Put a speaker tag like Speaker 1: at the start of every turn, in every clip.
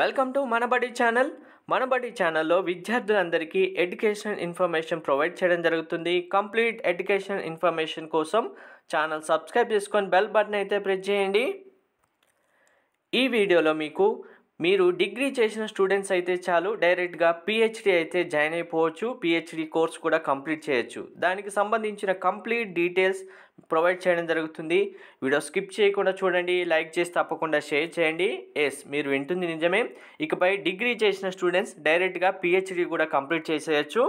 Speaker 1: welcome to Manabadi channel Manabadi ఛానల్లో విద్యార్థులందరికీ education information provide చేయడం జరుగుతుంది కంప్లీట్ ఎడ్యుకేషన్ ఇన్ఫర్మేషన్ కోసం ఛానల్ సబ్స్క్రైబ్ చేసుకొని బెల్ బటన్ అయితే ప్రెస్ చేయండి ఈ వీడియోలో మీకు మీరు డిగ్రీ చేసిన స్టూడెంట్స్ అయితే చాలు డైరెక్ట్గా పిహెచ్డి అయితే జాయిన్ అయిపోవచ్చు పిహెచ్డి కోర్స్ కూడా కంప్లీట్ చేయొచ్చు దానికి సంబంధించిన కంప్లీట్ డీటెయిల్స్ ప్రొవైడ్ చేయడం జరుగుతుంది వీడియో స్కిప్ చేయకుండా చూడండి లైక్ చేసి తప్పకుండా షేర్ చేయండి ఎస్ మీరు వింటుంది నిజమే ఇకపై డిగ్రీ చేసిన స్టూడెంట్స్ డైరెక్ట్గా పిహెచ్డి కూడా కంప్లీట్ చేసేయచ్చు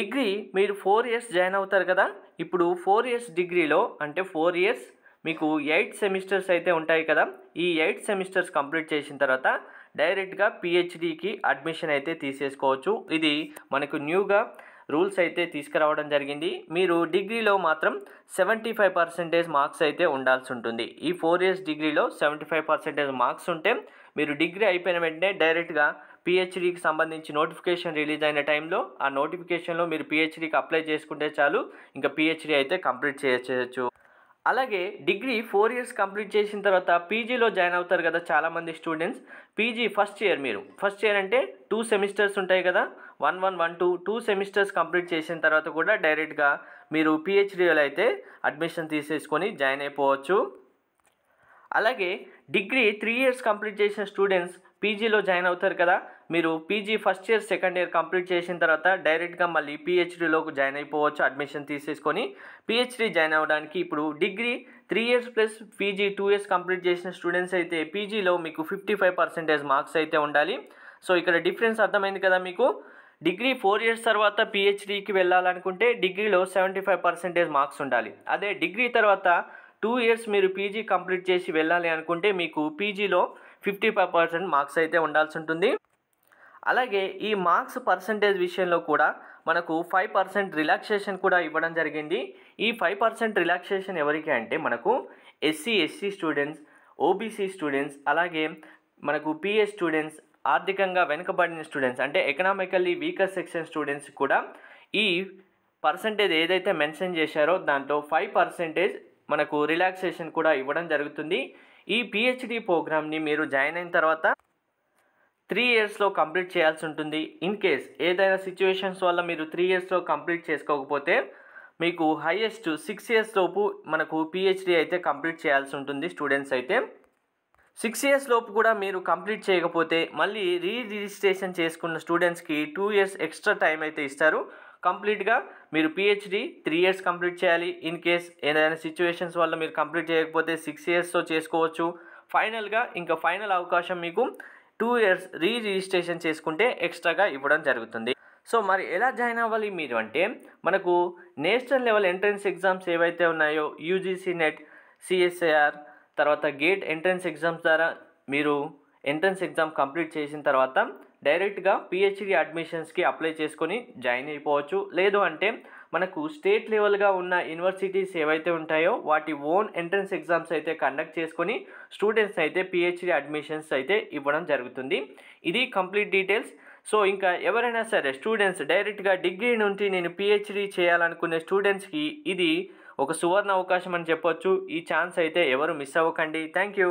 Speaker 1: డిగ్రీ మీరు ఫోర్ ఇయర్స్ జాయిన్ అవుతారు కదా ఇప్పుడు ఫోర్ ఇయర్స్ డిగ్రీలో అంటే ఫోర్ ఇయర్స్ మీకు ఎయిట్ సెమిస్టర్స్ అయితే ఉంటాయి కదా ఈ ఎయిట్ సెమిస్టర్స్ కంప్లీట్ చేసిన తర్వాత డైరెక్ట్గా పిహెచ్డికి అడ్మిషన్ అయితే తీసేసుకోవచ్చు ఇది మనకు న్యూగా రూల్స్ అయితే తీసుకురావడం జరిగింది మీరు డిగ్రీలో మాత్రం సెవెంటీ ఫైవ్ పర్సెంటేజ్ మార్క్స్ అయితే ఉండాల్సి ఉంటుంది ఈ ఫోర్ ఇయర్స్ డిగ్రీలో సెవెంటీ ఫైవ్ పర్సెంటేజ్ మార్క్స్ ఉంటే మీరు డిగ్రీ అయిపోయిన వెంటనే డైరెక్ట్గా పిహెచ్డికి సంబంధించి నోటిఫికేషన్ రిలీజ్ అయిన టైంలో ఆ నోటిఫికేషన్లో మీరు పిహెచ్డికి అప్లై చేసుకుంటే చాలు ఇంకా పిహెచ్డి అయితే కంప్లీట్ చేయచ్చు అలాగే డిగ్రీ ఫోర్ ఇయర్స్ కంప్లీట్ చేసిన తర్వాత పీజీలో జాయిన్ అవుతారు కదా చాలామంది స్టూడెంట్స్ పీజీ ఫస్ట్ ఇయర్ మీరు ఫస్ట్ ఇయర్ అంటే టూ సెమిస్టర్స్ ఉంటాయి కదా one one one two two semesters complete చేసిన తర్వాత కూడా డైరెక్ట్గా మీరు పిహెచ్డీలో అయితే అడ్మిషన్ తీసేసుకొని జాయిన్ అయిపోవచ్చు అలాగే డిగ్రీ త్రీ ఇయర్స్ కంప్లీట్ చేసిన స్టూడెంట్స్ పీజీలో జాయిన్ అవుతారు కదా మీరు PG first year second year complete చేసిన తర్వాత డైరెక్ట్గా మళ్ళీ పిహెచ్డీలోకి జాయిన్ అయిపోవచ్చు అడ్మిషన్ తీసేసుకొని పిహెచ్డీ జాయిన్ అవ్వడానికి ఇప్పుడు degree three years plus PG two years complete చేసిన స్టూడెంట్స్ అయితే పీజీలో మీకు ఫిఫ్టీ ఫైవ్ పర్సెంటేజ్ మార్క్స్ అయితే ఉండాలి సో ఇక్కడ డిఫరెన్స్ అర్థమైంది కదా మీకు డిగ్రీ ఫోర్ ఇయర్స్ తర్వాత పిహెచ్డీకి వెళ్ళాలనుకుంటే డిగ్రీలో సెవెంటీ ఫైవ్ పర్సెంటేజ్ మార్క్స్ ఉండాలి అదే డిగ్రీ తర్వాత టూ ఇయర్స్ మీరు పీజీ కంప్లీట్ చేసి వెళ్ళాలి అనుకుంటే మీకు పీజీలో ఫిఫ్టీ ఫైవ్ పర్సెంట్ మార్క్స్ అయితే ఉండాల్సి ఉంటుంది అలాగే ఈ మార్క్స్ పర్సంటేజ్ విషయంలో కూడా మనకు ఫైవ్ పర్సెంట్ రిలాక్సేషన్ కూడా ఇవ్వడం జరిగింది ఈ ఫైవ్ పర్సెంట్ రిలాక్సేషన్ ఎవరికి అంటే మనకు SC SC students OBC students అలాగే మనకు పిఎస్ స్టూడెంట్స్ ఆర్థికంగా వెనుకబడిన స్టూడెంట్స్ అంటే ఎకనామికల్లీ వీకర్ సెక్షన్ స్టూడెంట్స్ కూడా ఈ పర్సంటేజ్ ఏదైతే మెన్షన్ చేశారో దాంట్లో ఫైవ్ పర్సెంటేజ్ మనకు రిలాక్సేషన్ కూడా ఇవ్వడం జరుగుతుంది ఈ పిహెచ్డి ప్రోగ్రామ్ని మీరు జాయిన్ అయిన తర్వాత త్రీ ఇయర్స్లో కంప్లీట్ చేయాల్సి ఉంటుంది ఇన్ కేస్ ఏదైనా సిచ్యువేషన్స్ వల్ల మీరు త్రీ ఇయర్స్లో కంప్లీట్ చేసుకోకపోతే మీకు హైయెస్ట్ సిక్స్ ఇయర్స్ లోపు మనకు పిహెచ్డి అయితే కంప్లీట్ చేయాల్సి ఉంటుంది స్టూడెంట్స్ అయితే సిక్స్ ఇయర్స్ లోపు కూడా మీరు కంప్లీట్ చేయకపోతే మళ్ళీ రీ రిజిస్ట్రేషన్ చేసుకున్న స్టూడెంట్స్కి టూ ఇయర్స్ ఎక్స్ట్రా టైం అయితే ఇస్తారు కంప్లీట్గా మీరు పిహెచ్డి త్రీ ఇయర్స్ కంప్లీట్ చేయాలి ఇన్ కేస్ ఏదైనా సిచ్యువేషన్స్ వల్ల మీరు కంప్లీట్ చేయకపోతే సిక్స్ ఇయర్స్తో చేసుకోవచ్చు ఫైనల్గా ఇంకా ఫైనల్ అవకాశం మీకు టూ ఇయర్స్ రీ రిజిస్ట్రేషన్ చేసుకుంటే ఎక్స్ట్రాగా ఇవ్వడం జరుగుతుంది సో మరి ఎలా జాయిన్ అవ్వాలి మీరు అంటే మనకు నేషనల్ లెవెల్ ఎంట్రన్స్ ఎగ్జామ్స్ ఏవైతే ఉన్నాయో యూజీసీ నెట్ సిఎస్ఏఆర్ తర్వాత గేట్ ఎంట్రన్స్ ఎగ్జామ్స్ ద్వారా మీరు ఎంట్రన్స్ ఎగ్జామ్ కంప్లీట్ చేసిన తర్వాత డైరెక్ట్గా పిహెచ్డి అడ్మిషన్స్కి అప్లై చేసుకొని జాయిన్ అయిపోవచ్చు లేదు అంటే మనకు స్టేట్ లెవెల్గా ఉన్న యూనివర్సిటీస్ ఏవైతే ఉంటాయో వాటి ఓన్ ఎంట్రన్స్ ఎగ్జామ్స్ అయితే కండక్ట్ చేసుకొని స్టూడెంట్స్ అయితే పిహెచ్డి అడ్మిషన్స్ అయితే ఇవ్వడం జరుగుతుంది ఇది కంప్లీట్ డీటెయిల్స్ సో ఇంకా ఎవరైనా సరే స్టూడెంట్స్ డైరెక్ట్గా డిగ్రీ నుండి నేను పిహెచ్డి చేయాలనుకునే స్టూడెంట్స్కి ఇది ఒక సువర్ణ అవకాశం అని చెప్పొచ్చు ఈ ఛాన్స్ అయితే ఎవరు మిస్ అవ్వకండి థ్యాంక్ యూ